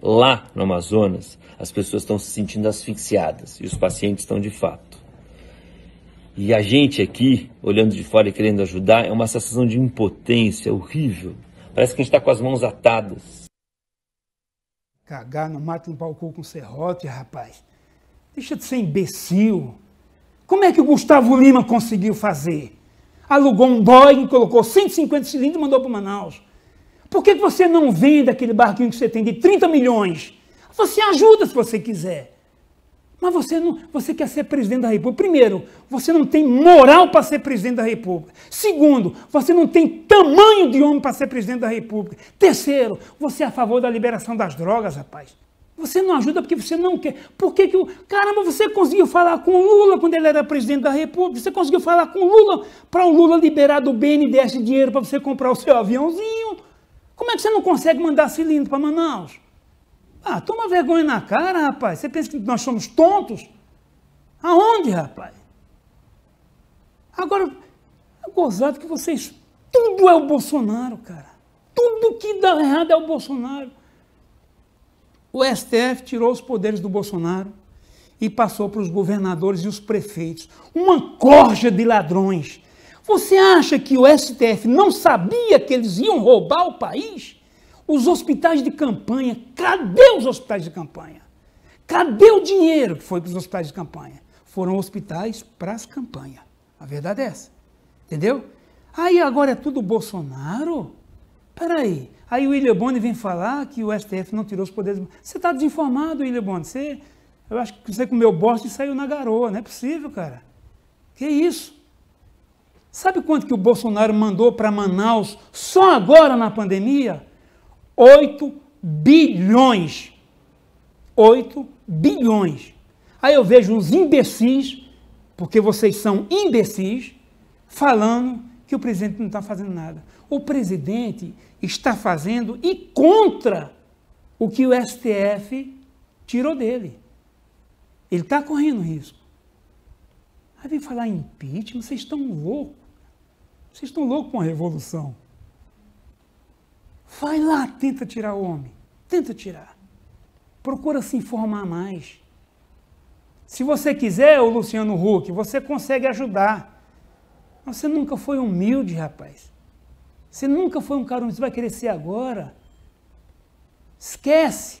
Lá no Amazonas, as pessoas estão se sentindo asfixiadas e os pacientes estão de fato. E a gente aqui, olhando de fora e querendo ajudar, é uma sensação de impotência horrível. Parece que a gente está com as mãos atadas. Cagar no mato em palco com serrote, rapaz. Deixa de ser imbecil. Como é que o Gustavo Lima conseguiu fazer? Alugou um Boeing, colocou 150 cilindros e mandou para Manaus. Por que você não vende aquele barquinho que você tem de 30 milhões? Você ajuda se você quiser. Mas você não, você quer ser presidente da República. Primeiro, você não tem moral para ser presidente da República. Segundo, você não tem tamanho de homem para ser presidente da República. Terceiro, você é a favor da liberação das drogas, rapaz. Você não ajuda porque você não quer. Por que que o caramba você conseguiu falar com o Lula quando ele era presidente da República? Você conseguiu falar com o Lula para o Lula liberar do BNDES dinheiro para você comprar o seu aviãozinho? Como é que você não consegue mandar cilindro para Manaus? Ah, toma vergonha na cara, rapaz. Você pensa que nós somos tontos? Aonde, rapaz? Agora, é gozado que vocês. Tudo é o Bolsonaro, cara. Tudo que dá errado é o Bolsonaro. O STF tirou os poderes do Bolsonaro e passou para os governadores e os prefeitos. Uma corja de ladrões você acha que o STF não sabia que eles iam roubar o país? Os hospitais de campanha, cadê os hospitais de campanha? Cadê o dinheiro que foi para os hospitais de campanha? Foram hospitais para as campanhas. A verdade é essa. Entendeu? Aí agora é tudo Bolsonaro? Peraí. Aí o William Boni vem falar que o STF não tirou os poderes. Você está desinformado, William Boni. Você, eu acho que você comeu bosta e saiu na garoa. Não é possível, cara. Que isso? Sabe quanto que o Bolsonaro mandou para Manaus só agora na pandemia? 8 bilhões. 8 bilhões. Aí eu vejo uns imbecis, porque vocês são imbecis, falando que o presidente não está fazendo nada. O presidente está fazendo e contra o que o STF tirou dele. Ele está correndo risco. Aí vem falar impeachment, vocês estão loucos. Vocês estão loucos com a revolução. Vai lá, tenta tirar o homem. Tenta tirar. Procura se informar mais. Se você quiser, o Luciano Huck, você consegue ajudar. Você nunca foi humilde, rapaz. Você nunca foi um cara humilde, você vai crescer agora. Esquece.